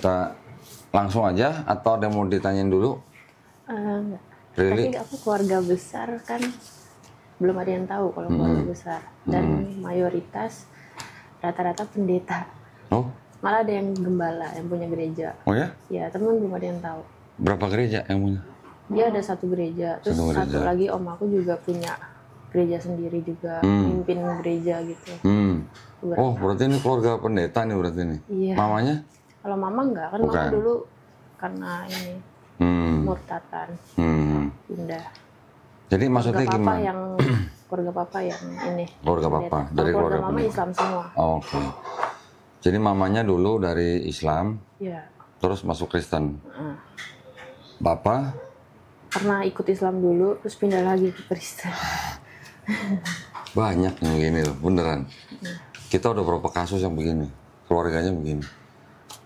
kita langsung aja atau ada yang mau ditanyain dulu? Uh, eh, really? Tapi aku keluarga besar kan belum ada yang tahu kalau keluarga hmm. besar dan hmm. mayoritas rata-rata pendeta. Oh. Malah ada yang gembala yang punya gereja. Oh ya? Ya, teman belum ada yang tahu. Berapa gereja yang punya? Dia ada satu gereja, terus satu, gereja. satu lagi om aku juga punya gereja sendiri juga, hmm. mimpin gereja gitu. Hmm. Oh, berarti ini keluarga pendeta nih berarti ini? Iya. Mamanya? Kalau mama enggak, kan Bukan. mama dulu karena ini hmm. murtatan, hmm. pindah. Jadi maksudnya keluarga gimana? yang keluarga papa yang ini. Keluarga papa dari keluarga, keluarga mama Islam semua. Oh, Oke. Okay. Jadi mamanya dulu dari Islam. Iya. Terus masuk Kristen. Hmm. Bapak? Pernah ikut Islam dulu, terus pindah lagi ke Kristen. Banyak yang begini loh, beneran. Kita udah berapa kasus yang begini, keluarganya begini.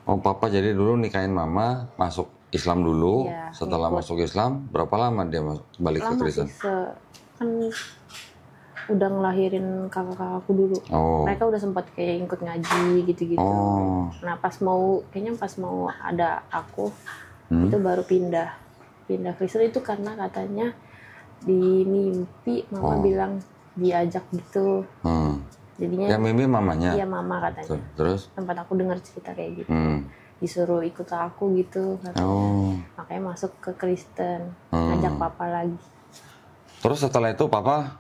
Oh papa jadi dulu nikahin mama masuk Islam dulu. Ya, setelah ikut. masuk Islam berapa lama dia balik lama ke Kristen? Sih, kan udah ngelahirin kakak-kakakku dulu. Oh. Mereka udah sempat kayak ikut ngaji gitu-gitu. Oh. Nah pas mau kayaknya pas mau ada aku hmm? itu baru pindah pindah Kristen itu karena katanya di mimpi mama oh. bilang diajak gitu. Hmm jadinya yang Mimi mamanya iya mama katanya terus tempat aku dengar cerita kayak gitu hmm. disuruh ikut aku gitu katanya. Oh. makanya masuk ke Kristen hmm. ngajak papa lagi terus setelah itu papa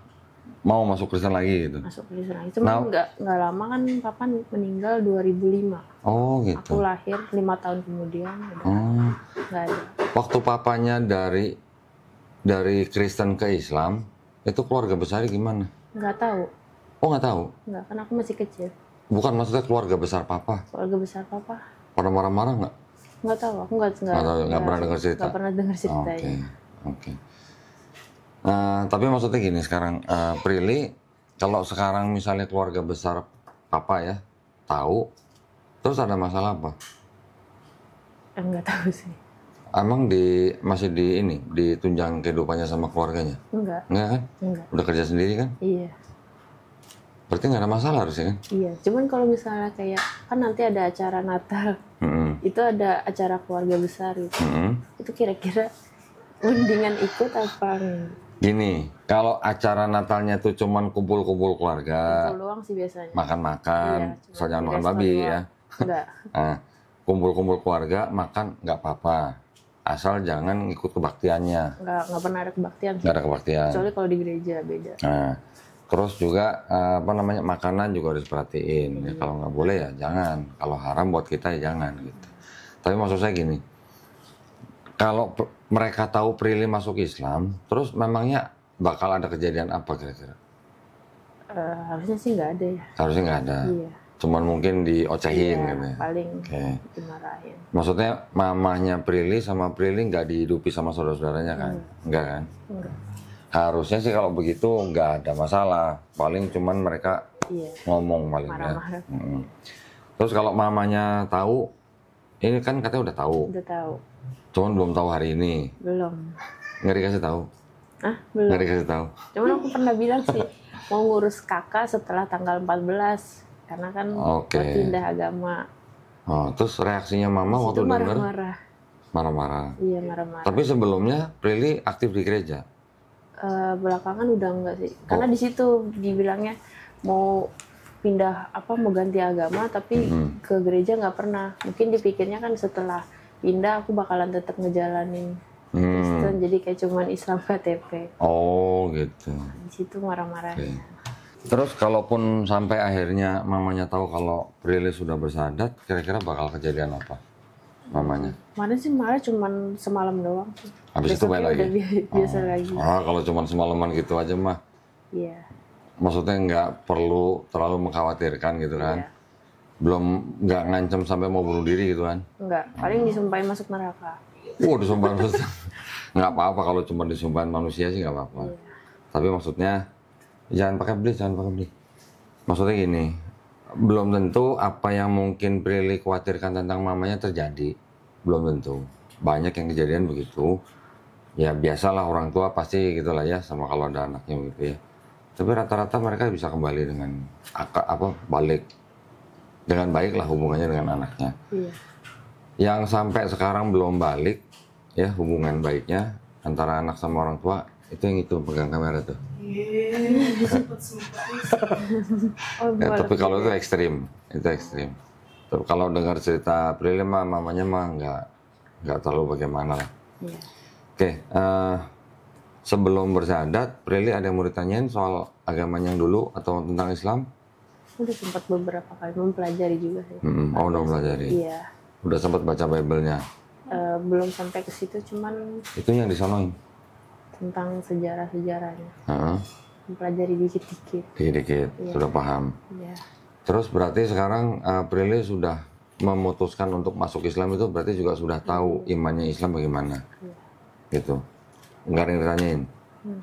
mau masuk Kristen lagi gitu masuk Kristen lagi cuma nah, nggak nggak lama kan papa meninggal 2005 oh gitu aku lahir lima tahun kemudian udah hmm. ada waktu papanya dari dari Kristen ke Islam itu keluarga besar gimana Gak tahu Oh nggak tahu? Nggak, kan aku masih kecil. Bukan maksudnya keluarga besar papa? Keluarga besar papa. Pernah marah-marah nggak? Nggak tahu, aku nggak nggak pernah dengar cerita. Nggak pernah dengar ceritanya. Oke, okay. Iya. oke. Okay. Nah, eh, tapi maksudnya gini sekarang uh, Prilly kalau sekarang misalnya keluarga besar papa ya tahu terus ada masalah apa? Enggak eh, tahu sih. Emang di masih di ini ditunjang kehidupannya sama keluarganya? Enggak. Enggak kan? Enggak. Udah kerja sendiri kan? Iya. Berarti nggak ada masalah harusnya kan? Iya, cuman kalau misalnya kayak kan nanti ada acara Natal, mm -hmm. itu ada acara keluarga besar gitu. Mm -hmm. Itu kira-kira mendingan ikut apa? Gini, kalau acara Natalnya tuh cuman kumpul-kumpul keluarga. Kumpul doang sih biasanya. Makan-makan, iya, soalnya makan babi luang. ya. Enggak. nah, kumpul-kumpul keluarga, makan nggak apa-apa asal jangan ikut kebaktiannya. Nggak, nggak pernah ada kebaktian. Nggak ada kebaktian. Kecuali kalau di gereja beda. Nah, Terus juga eh, apa namanya makanan juga harus perhatiin. Ya, kalau nggak boleh ya jangan. Kalau haram buat kita ya jangan gitu. Tapi maksud saya gini, kalau mereka tahu Prilly masuk Islam, terus memangnya bakal ada kejadian apa kira-kira? Uh, harusnya sih nggak ada ya. Harusnya nggak ada. Iya. Cuman mungkin diocehin iya, gitu ya. Paling okay. dimarahin. Maksudnya mamahnya Prilly sama Prilly nggak dihidupi sama saudara-saudaranya kan? Hmm. Enggak kan? Enggak harusnya sih kalau begitu nggak ada masalah paling cuman mereka iya. ngomong paling marah ya hmm. terus kalau mamanya tahu ini kan katanya udah tahu udah tahu cuman belum tahu hari ini belum ngeri dikasih tahu ah belum ngeri dikasih tahu cuman aku pernah bilang sih mau ngurus kakak setelah tanggal 14 karena kan okay. pindah agama oh terus reaksinya mama waktu itu marah-marah marah-marah iya marah-marah tapi sebelumnya Prilly aktif di gereja Eh, belakangan udah enggak sih karena oh. di situ dibilangnya mau pindah apa mau ganti agama tapi mm-hmm. ke gereja nggak pernah mungkin dipikirnya kan setelah pindah aku bakalan tetap ngejalanin hmm. Kristen mm. jadi kayak cuman Islam KTP oh gitu di situ marah marah okay. Terus kalaupun sampai akhirnya mamanya tahu kalau Prilly sudah bersadat, kira-kira bakal kejadian apa? mamanya? Mana sih malah cuman semalam doang. Habis itu balik lagi. Biasa oh. lagi. Ah, kalau cuman semalaman gitu aja mah. Iya. Maksudnya nggak perlu terlalu mengkhawatirkan gitu kan? Yeah. Belum nggak ngancam sampai mau bunuh diri gitu kan? Enggak, paling hmm. disumpahin masuk neraka. oh, disumpahin masuk. nggak apa-apa kalau cuma disumpahin manusia sih nggak apa-apa. Yeah. Tapi maksudnya jangan pakai beli, jangan pakai beli. Maksudnya gini, belum tentu apa yang mungkin Prilly khawatirkan tentang mamanya terjadi. Belum tentu. Banyak yang kejadian begitu. Ya biasalah orang tua pasti gitulah ya sama kalau ada anaknya gitu ya. Tapi rata-rata mereka bisa kembali dengan apa balik dengan baik lah hubungannya dengan anaknya. Iya. Yang sampai sekarang belum balik ya hubungan baiknya antara anak sama orang tua itu yang itu pegang kamera tuh. Iya. Oh, ya, tapi kalau itu ekstrim, itu ekstrim. Tapi kalau dengar cerita Prilly mah mamanya mah nggak nggak terlalu bagaimana lah. Iya. Oke, uh, sebelum bersadat, Prilly ada yang mau ditanyain soal agamanya yang dulu atau tentang Islam? Udah sempat beberapa kali mempelajari juga sih. Hmm, oh, udah mempelajari. Iya. Udah sempat baca Bible-nya. Uh, belum sampai ke situ, cuman. Itu yang disonoin. Tentang sejarah-sejarahnya. Uh -huh mempelajari dikit-dikit. Dikit-dikit, iya, ya. sudah paham. Ya. Terus berarti sekarang uh, Prilly sudah memutuskan untuk masuk Islam itu berarti juga sudah iya. tahu hmm. imannya Islam bagaimana. Ya. Gitu. Enggak ada yang ditanyain. Hmm.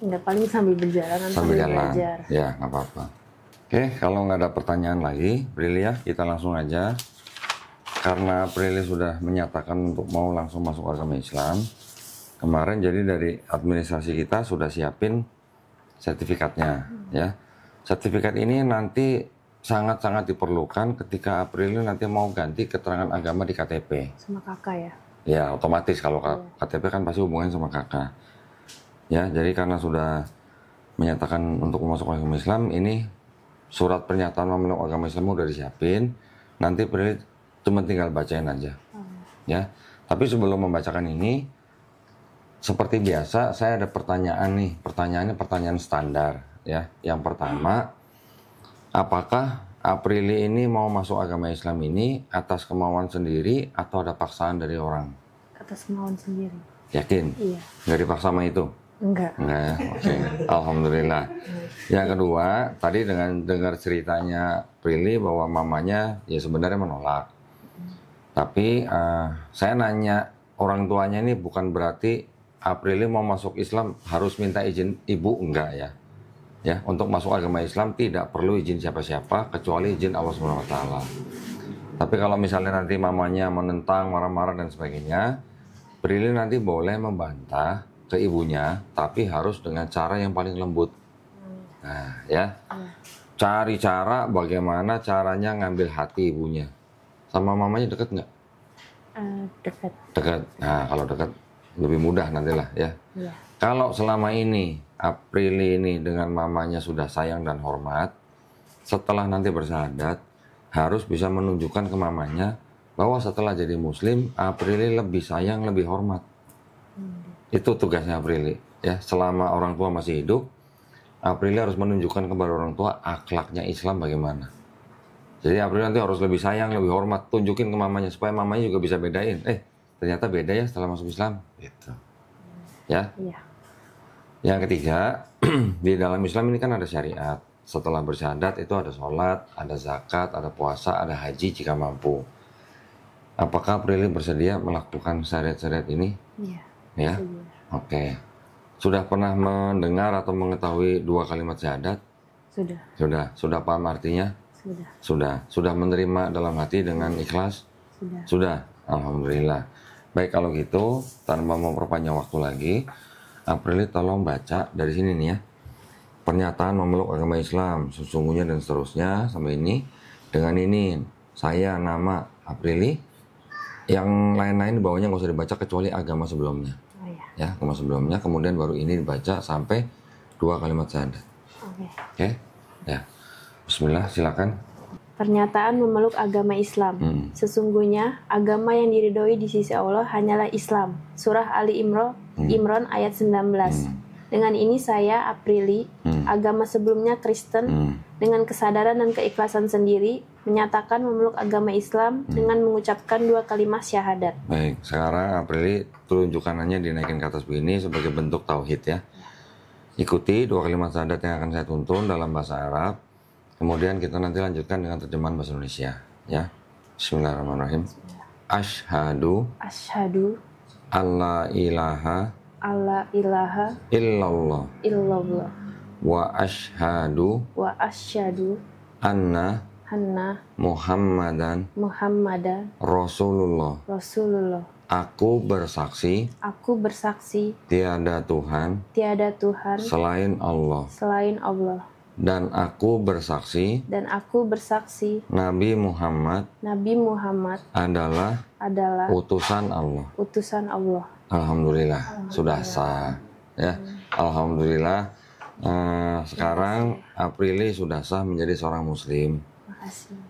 Enggak iya, paling sambil berjalan sambil, sambil jalan. belajar. Ya, nggak apa-apa. Oke, kalau nggak ada pertanyaan lagi, Prilly ya, kita langsung aja. Karena Prilly sudah menyatakan untuk mau langsung masuk agama Islam, kemarin jadi dari administrasi kita sudah siapin sertifikatnya ya. Sertifikat ini nanti sangat-sangat diperlukan ketika April ini nanti mau ganti keterangan agama di KTP. Sama kakak ya? Ya, otomatis kalau ya. KTP kan pasti hubungannya sama kakak. Ya, jadi karena sudah menyatakan untuk masuk agama Islam, ini surat pernyataan memeluk agama Islam udah disiapin, nanti April cuma tinggal bacain aja. Hmm. Ya, tapi sebelum membacakan ini, seperti biasa, saya ada pertanyaan nih. Pertanyaannya pertanyaan standar ya. Yang pertama, apakah Aprili ini mau masuk agama Islam ini atas kemauan sendiri atau ada paksaan dari orang? Atas kemauan sendiri. Yakin? Iya. Nggak dipaksa sama itu? Enggak. Nah, Oke. Okay. Alhamdulillah. Yang kedua, tadi dengan dengar ceritanya Prilly bahwa mamanya ya sebenarnya menolak. Tapi uh, saya nanya orang tuanya ini bukan berarti Aprili mau masuk Islam harus minta izin ibu enggak ya? Ya, untuk masuk agama Islam tidak perlu izin siapa-siapa kecuali izin Allah Subhanahu wa taala. Tapi kalau misalnya nanti mamanya menentang, marah-marah dan sebagainya, Prilly nanti boleh membantah ke ibunya, tapi harus dengan cara yang paling lembut. Nah, ya. Cari cara bagaimana caranya ngambil hati ibunya. Sama mamanya deket nggak? Uh, deket. Deket. Nah, kalau deket lebih mudah nantilah ya. ya. Kalau selama ini Aprili ini dengan mamanya sudah sayang dan hormat, setelah nanti bersahadat harus bisa menunjukkan ke mamanya bahwa setelah jadi muslim Aprili lebih sayang, lebih hormat. Hmm. Itu tugasnya Aprili ya. Selama orang tua masih hidup, Aprili harus menunjukkan kepada orang tua akhlaknya Islam bagaimana. Jadi Aprili nanti harus lebih sayang, lebih hormat, tunjukin ke mamanya supaya mamanya juga bisa bedain. Eh, ternyata beda ya setelah masuk Islam gitu ya iya. yang ketiga di dalam Islam ini kan ada syariat setelah bersyahadat itu ada sholat ada zakat ada puasa ada haji jika mampu apakah Prilly bersedia melakukan syariat-syariat ini iya ya iya. oke okay. sudah pernah mendengar atau mengetahui dua kalimat syahadat sudah sudah sudah paham artinya sudah sudah sudah menerima dalam hati dengan ikhlas sudah sudah alhamdulillah Baik kalau gitu, tanpa memperpanjang waktu lagi, Aprili tolong baca dari sini nih ya. Pernyataan memeluk agama Islam, sesungguhnya dan seterusnya sampai ini. Dengan ini, saya nama Aprili. Yang lain-lain di bawahnya nggak usah dibaca kecuali agama sebelumnya. Oh, iya. Ya, agama sebelumnya. Kemudian baru ini dibaca sampai dua kalimat syahadat. Oke. Okay. Okay? Ya. Bismillah, silakan pernyataan memeluk agama Islam. Hmm. Sesungguhnya agama yang diridhoi di sisi Allah hanyalah Islam. Surah Ali Imran hmm. Imran ayat 19. Hmm. Dengan ini saya Aprili, hmm. agama sebelumnya Kristen, hmm. dengan kesadaran dan keikhlasan sendiri menyatakan memeluk agama Islam hmm. dengan mengucapkan dua kalimat syahadat. Baik, sekarang Aprili tunjukannya dinaikin ke atas begini sebagai bentuk tauhid ya. Ikuti dua kalimat syahadat yang akan saya tuntun dalam bahasa Arab Kemudian kita nanti lanjutkan dengan terjemahan bahasa Indonesia, ya. Bismillahirrahmanirrahim. Ashadu. Ashadu. Allah ilaha. Allah ilaha. Illallah. Illallah. Wa ashadu. Wa ashadu. Anna. Anna. Muhammadan. Muhammadan. Rasulullah. Rasulullah. Aku bersaksi. Aku bersaksi. Tiada Tuhan. Tiada Tuhan. Selain Allah. Selain Allah. Dan aku bersaksi. Dan aku bersaksi. Nabi Muhammad. Nabi Muhammad adalah adalah utusan Allah. Utusan Allah. Alhamdulillah, Alhamdulillah. sudah sah. Ya, hmm. Alhamdulillah. uh, sekarang Aprili sudah sah menjadi seorang Muslim. Makasih.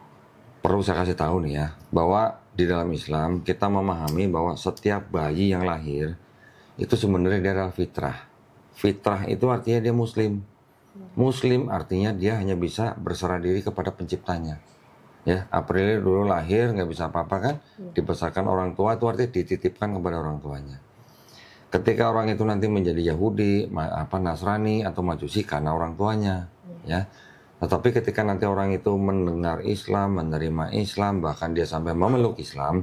Perlu saya kasih tahu nih ya, bahwa di dalam Islam kita memahami bahwa setiap bayi yang lahir itu sebenarnya dia adalah fitrah. Fitrah itu artinya dia Muslim. Muslim artinya dia hanya bisa berserah diri kepada penciptanya. Ya, Aprilia dulu lahir nggak bisa apa-apa kan, iya. dibesarkan orang tua itu artinya dititipkan kepada orang tuanya. Ketika orang itu nanti menjadi Yahudi, apa Nasrani atau Majusi karena orang tuanya, ya. Tetapi ketika nanti orang itu mendengar Islam, menerima Islam, bahkan dia sampai memeluk Islam,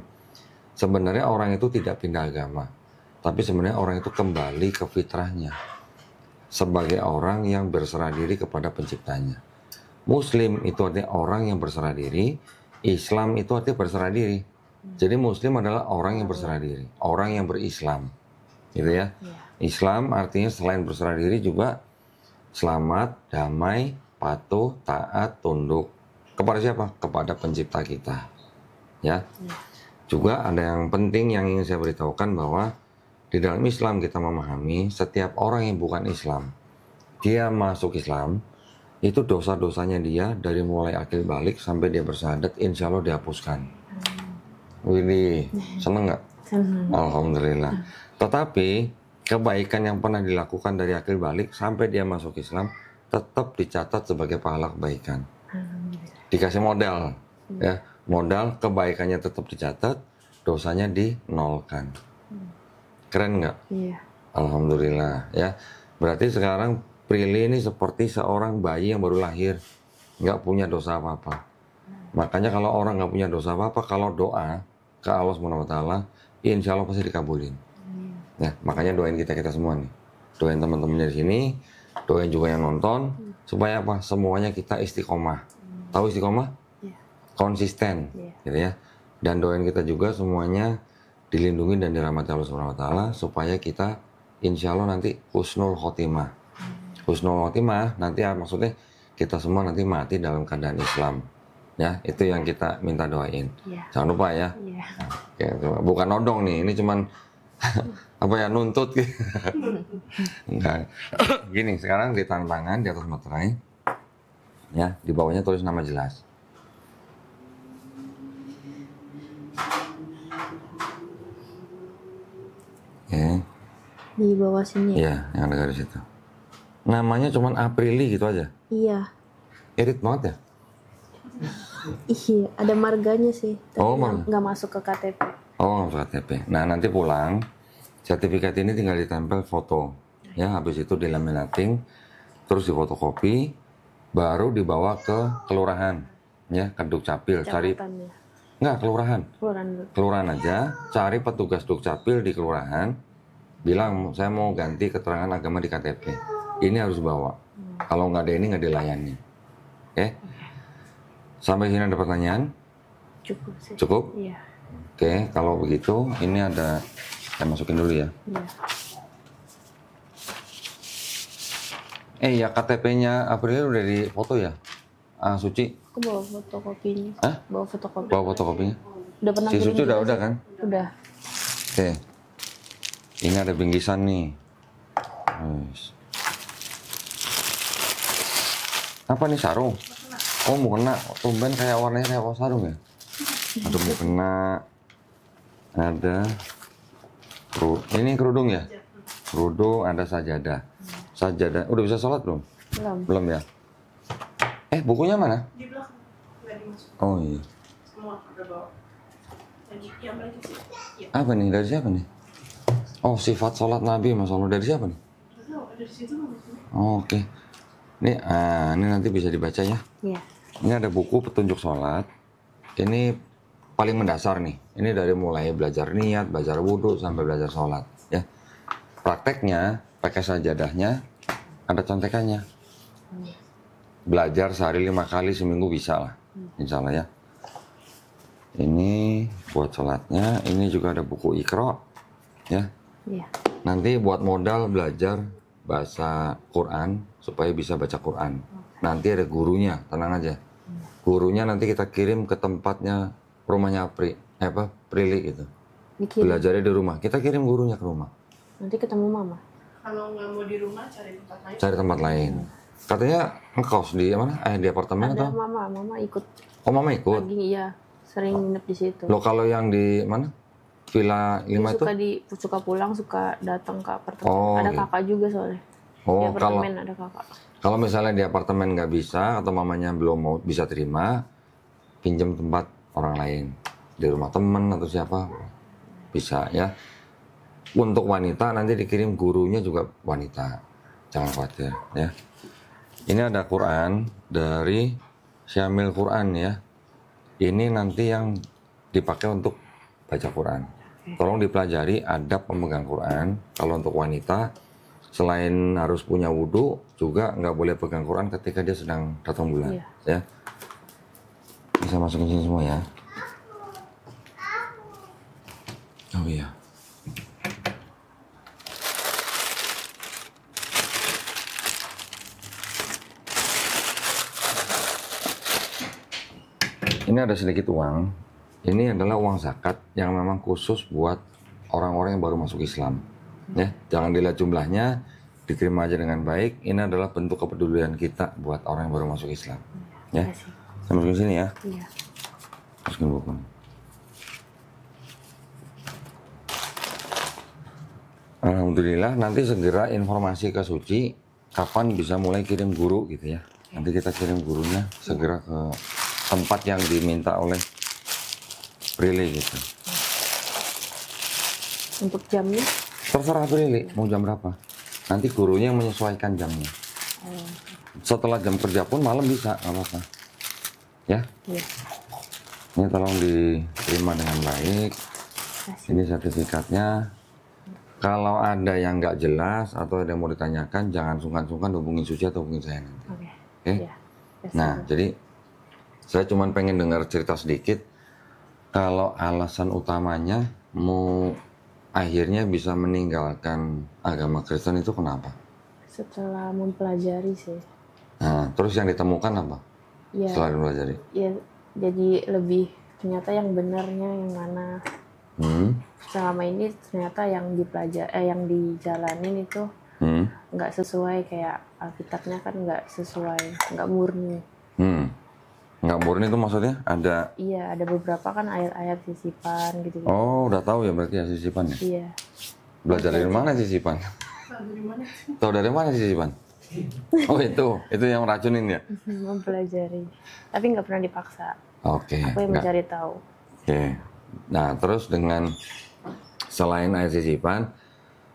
sebenarnya orang itu tidak pindah agama. Tapi sebenarnya orang itu kembali ke fitrahnya sebagai orang yang berserah diri kepada penciptanya. Muslim itu artinya orang yang berserah diri, Islam itu artinya berserah diri. Jadi Muslim adalah orang yang berserah diri, orang yang berislam, gitu ya. Iya. Islam artinya selain berserah diri juga selamat, damai, patuh, taat, tunduk kepada siapa? Kepada pencipta kita, ya. Iya. Juga ada yang penting yang ingin saya beritahukan bahwa di dalam Islam kita memahami setiap orang yang bukan Islam, dia masuk Islam, itu dosa-dosanya dia dari mulai akhir balik sampai dia bersadat insya Allah dihapuskan. Willy, seneng nggak? Alhamdulillah. Tetapi kebaikan yang pernah dilakukan dari akhir balik sampai dia masuk Islam tetap dicatat sebagai pahala kebaikan. Dikasih modal, ya modal kebaikannya tetap dicatat, dosanya dinolkan. Hmm. Keren nggak? Iya. Alhamdulillah ya. Berarti sekarang Prilly ini seperti seorang bayi yang baru lahir, nggak punya dosa apa-apa. Makanya kalau orang nggak punya dosa apa-apa, kalau doa ke Allah Subhanahu Wa Taala, insya Allah pasti dikabulin. Ya, makanya doain kita kita semua nih, doain teman-temannya di sini, doain juga yang nonton, hmm. supaya apa? Semuanya kita istiqomah. Hmm. Tahu istiqomah? Iya. Konsisten, iya. gitu ya. Dan doain kita juga semuanya dilindungi dan dirahmati Allah Subhanahu wa taala supaya kita insya Allah nanti husnul khotimah. Husnul khotimah nanti ah, maksudnya kita semua nanti mati dalam keadaan Islam. Ya, itu yang kita minta doain. Yeah. Jangan lupa ya. Yeah. Iya. bukan nodong nih, ini cuman apa ya nuntut gitu. Gini, sekarang di tantangan di atas materai ya, di bawahnya tulis nama jelas. ya di bawah sini ya iya, yang ada garis itu namanya cuman Aprili gitu aja iya irit banget ya iya ada marganya sih tapi oh, enggak masuk ke KTP oh enggak masuk KTP nah nanti pulang sertifikat ini tinggal ditempel foto ya habis itu dilaminating terus difotokopi baru dibawa ke kelurahan ya ke dukcapil cari Enggak, kelurahan. Kelurahan. Kelurahan aja, cari petugas Dukcapil di kelurahan, bilang saya mau ganti keterangan agama di KTP. Ini harus bawa. Hmm. Kalau nggak ada ini nggak dilayani. Oke. Okay? Sampai sini ada pertanyaan? Cukup sih. Cukup? Iya. Oke, okay, kalau begitu ini ada saya masukin dulu ya. Iya. Eh ya KTP-nya April udah di foto ya? Ah, Suci. Aku bawa fotokopinya. Hah? Bawa fotokopi. Bawa fotokopinya. Udah pernah Si Suci udah, udah kan? Udah. Oke. Okay. Ini ada bingkisan nih. Nice. Apa nih sarung? Oh mau kena. Tumben kayak warnanya kayak sarung ya? Aduh mau kena. Ada. Ini kerudung ya? Kerudung ada sajadah. Sajadah. Udah bisa sholat belum? Belum. Belum ya? Eh, bukunya mana? Di belakang. Oh iya. Semua ada bawa. Yang iya. Apa nih? Dari siapa nih? Oh, sifat sholat Nabi Mas Allah. Dari siapa nih? Oh, Oke. Okay. Ini, ah, ini nanti bisa dibaca ya. Iya. Ini ada buku petunjuk sholat. Ini paling mendasar nih. Ini dari mulai belajar niat, belajar wudhu, sampai belajar sholat. Ya. Prakteknya, pakai sajadahnya, ada contekannya. Iya belajar sehari lima kali seminggu bisa lah hmm. insya Allah ya ini buat sholatnya ini juga ada buku ikro ya yeah. nanti buat modal belajar bahasa Quran supaya bisa baca Quran nanti ada gurunya tenang aja hmm. gurunya nanti kita kirim ke tempatnya rumahnya Pri eh apa Prilly gitu Dikirim. belajarnya di rumah kita kirim gurunya ke rumah nanti ketemu mama kalau nggak mau di rumah cari tempat lain cari tempat lain hmm. Katanya ngekos di mana? Eh di apartemen Ada atau? mama, mama ikut. Oh mama ikut. Lagi iya, sering oh. nginep di situ. Lo kalau yang di mana? Villa lima itu? Suka di suka pulang, suka datang ke apartemen. Oh, ada iya. kakak juga soalnya. Oh, di apartemen kalau, ada kakak. Kalau misalnya di apartemen nggak bisa atau mamanya belum mau bisa terima, pinjam tempat orang lain di rumah temen atau siapa bisa ya. Untuk wanita nanti dikirim gurunya juga wanita, jangan khawatir ya. Ini ada Quran dari Syamil Quran ya. Ini nanti yang dipakai untuk baca Quran. Tolong dipelajari adab pemegang Quran. Kalau untuk wanita, selain harus punya wudhu, juga nggak boleh pegang Quran ketika dia sedang datang bulan. Iya. Ya. Bisa masukin sini semua ya. Oh iya. Ini ada sedikit uang. Ini adalah uang zakat yang memang khusus buat orang-orang yang baru masuk Islam. Ya, jangan dilihat jumlahnya, diterima aja dengan baik. Ini adalah bentuk kepedulian kita buat orang yang baru masuk Islam. Ya. Saya masukin sini ya. Iya. Masukin bukunya. Alhamdulillah nanti segera informasi ke Suci kapan bisa mulai kirim guru gitu ya. Nanti kita kirim gurunya segera ke tempat yang diminta oleh Prilly gitu. Untuk jamnya? Terserah Prilly mau jam berapa. Nanti gurunya yang menyesuaikan jamnya. Oh. Setelah jam kerja pun malam bisa, apa-apa. Ya? Iya. Ini tolong diterima dengan baik. Ini sertifikatnya. Kalau ada yang nggak jelas atau ada yang mau ditanyakan, jangan sungkan-sungkan hubungin Suci atau hubungin saya nanti. Oke. Okay. Iya. Okay? Yeah. Nah, jadi saya cuma pengen dengar cerita sedikit. Kalau alasan utamanya mau akhirnya bisa meninggalkan agama Kristen itu kenapa? Setelah mempelajari sih. Nah, terus yang ditemukan apa? Ya, Setelah mempelajari? Ya, jadi lebih ternyata yang benarnya yang mana. Hmm. Selama ini ternyata yang dipelajari eh yang dijalanin itu hmm? nggak hmm. sesuai kayak Alkitabnya kan nggak sesuai, nggak murni. Hmm Nggak murni itu maksudnya ada? Iya, ada beberapa kan ayat-ayat sisipan gitu, Oh, udah tahu ya berarti ya sisipan ya? Iya. Belajar dari mana sisipan? Tahu dari mana sisipan? Oh itu, itu yang racunin ya? Mhm, mempelajari, tapi nggak pernah dipaksa. Oke. Okay, Aku yang mencari tahu. Oke. Okay. Nah terus dengan selain ayat sisipan,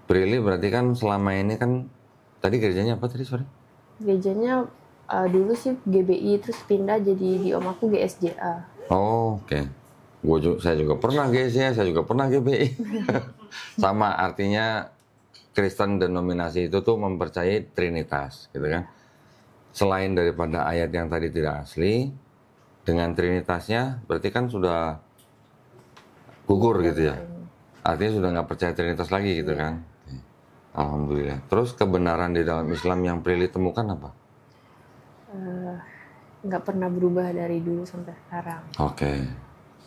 Prilly berarti kan selama ini kan tadi gerejanya apa tadi sore? Gerejanya uh, dulu sih GBI terus pindah jadi di om aku GSJA. Oh, oke. Okay. saya juga pernah GSJA, saya juga pernah GBI. Sama artinya Kristen denominasi itu tuh mempercayai Trinitas, gitu kan. Selain daripada ayat yang tadi tidak asli, dengan Trinitasnya berarti kan sudah gugur gitu ya. Artinya sudah nggak percaya Trinitas lagi gitu iya. kan. Alhamdulillah. Terus kebenaran di dalam Islam yang Prilly temukan apa? Eh, nggak uh, pernah berubah dari dulu sampai sekarang. Oke.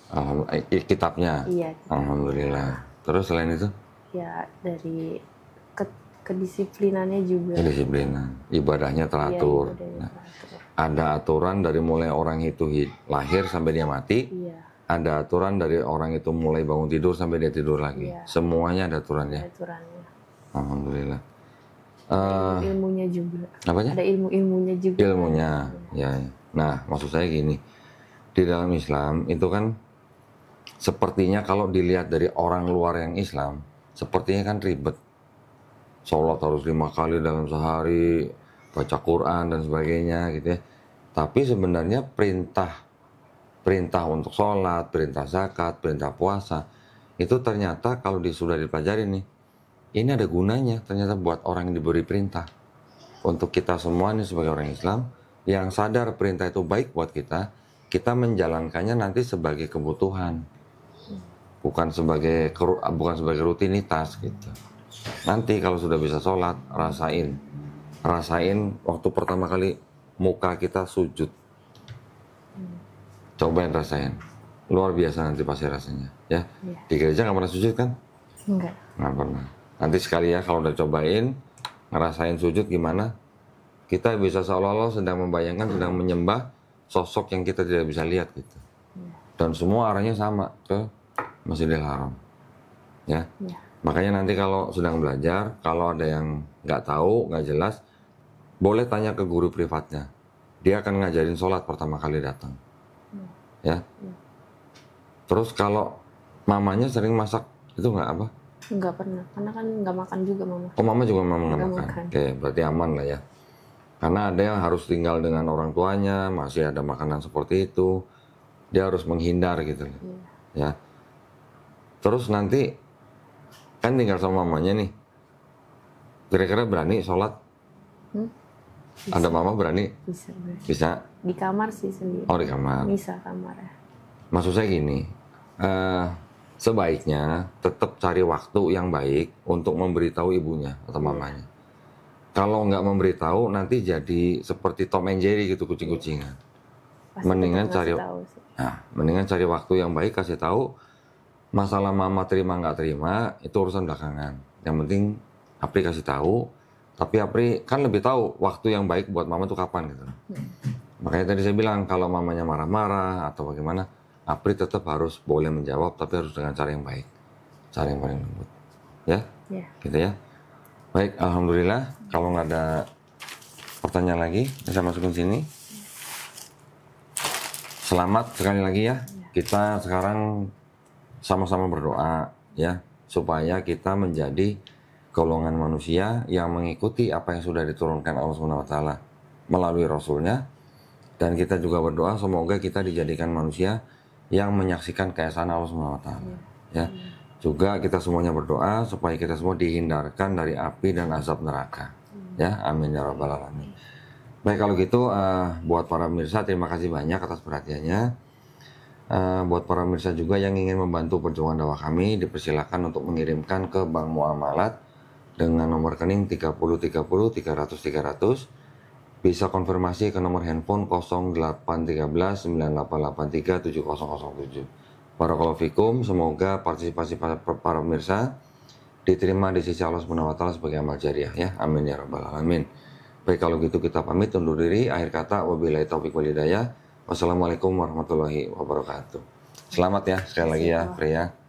Okay. Eh, kitabnya. Iya. Alhamdulillah. Terus selain itu? Ya dari ke kedisiplinannya juga. Kedisiplinan. Ibadahnya iya, teratur. Iya, ibadahnya nah, teratur. ada aturan dari mulai orang itu lahir sampai dia mati. Iya. Ada aturan dari orang itu mulai bangun tidur sampai dia tidur lagi. Iya. Semuanya ada aturannya. Ada aturannya. Alhamdulillah uh, eh, ilmunya juga. Apanya? Ada ilmu-ilmunya juga. Ilmunya, ya. Nah, maksud saya gini, di dalam Islam itu kan sepertinya kalau dilihat dari orang luar yang Islam, sepertinya kan ribet. Sholat harus lima kali dalam sehari, baca Quran dan sebagainya gitu ya. Tapi sebenarnya perintah perintah untuk sholat, perintah zakat, perintah puasa itu ternyata kalau sudah dipelajari nih ini ada gunanya ternyata buat orang yang diberi perintah. Untuk kita semua ini sebagai orang Islam yang sadar perintah itu baik buat kita, kita menjalankannya nanti sebagai kebutuhan. Bukan sebagai bukan sebagai rutinitas gitu. Nanti kalau sudah bisa sholat, rasain. Rasain waktu pertama kali muka kita sujud. coba yang rasain. Luar biasa nanti pasti rasanya. Ya, ya. di gereja nggak pernah sujud kan? Enggak. Nggak pernah. Nanti sekali ya kalau udah cobain, ngerasain sujud gimana, kita bisa seolah-olah sedang membayangkan, sedang menyembah sosok yang kita tidak bisa lihat gitu. Iya. Dan semua arahnya sama ke Masjidil Haram. Ya. ya. Makanya nanti kalau sedang belajar, kalau ada yang nggak tahu, nggak jelas, boleh tanya ke guru privatnya. Dia akan ngajarin sholat pertama kali datang. Iya. Ya. ya. Terus kalau mamanya sering masak, itu nggak apa? Enggak pernah, karena kan nggak makan juga mama. Oh mama juga mama nggak makan. makan. Oke, berarti aman lah ya. Karena ada yang harus tinggal dengan orang tuanya, masih ada makanan seperti itu, dia harus menghindar gitu. Iya. Ya. Terus nanti kan tinggal sama mamanya nih. Kira-kira berani sholat? Hmm? Ada mama berani? Bisa, bisa. Bisa? Di kamar sih sendiri. Oh di kamar. Bisa kamar ya. Maksud saya gini, uh, sebaiknya tetap cari waktu yang baik untuk memberitahu ibunya atau iya. mamanya. Kalau nggak memberitahu, nanti jadi seperti Tom and Jerry gitu kucing-kucingan. Mendingan cari, nah, mendingan cari waktu yang baik kasih tahu. Masalah mama terima nggak terima itu urusan belakangan. Yang penting Apri kasih tahu. Tapi Apri kan lebih tahu waktu yang baik buat mama itu kapan gitu. Hmm. Makanya tadi saya bilang kalau mamanya marah-marah atau bagaimana, APRI tetap harus boleh menjawab tapi harus dengan cara yang baik cara yang paling lembut ya yeah. gitu ya baik alhamdulillah kalau nggak ada pertanyaan lagi bisa masukin sini selamat sekali lagi ya. ya kita sekarang sama-sama berdoa ya supaya kita menjadi golongan manusia yang mengikuti apa yang sudah diturunkan Allah Subhanahu melalui rasulnya dan kita juga berdoa semoga kita dijadikan manusia yang menyaksikan keesaan Allah SWT. Iya. Ya. Juga kita semuanya berdoa supaya kita semua dihindarkan dari api dan azab neraka. Iya. Ya, amin ya rabbal alamin. Baik kalau gitu uh, buat para pemirsa terima kasih banyak atas perhatiannya. Uh, buat para pemirsa juga yang ingin membantu perjuangan dakwah kami dipersilakan untuk mengirimkan ke Bank Muamalat dengan nomor rekening 30 30 300 300 bisa konfirmasi ke nomor handphone 0813-9883-7007. fikum, semoga partisipasi para, pemirsa diterima di sisi Allah SWT sebagai amal jariah ya. Amin ya rabbal alamin. Baik kalau gitu kita pamit undur diri. Akhir kata wabillahi taufik wal hidayah. Wassalamualaikum warahmatullahi wabarakatuh. Selamat ya sekali lagi ya, Pria.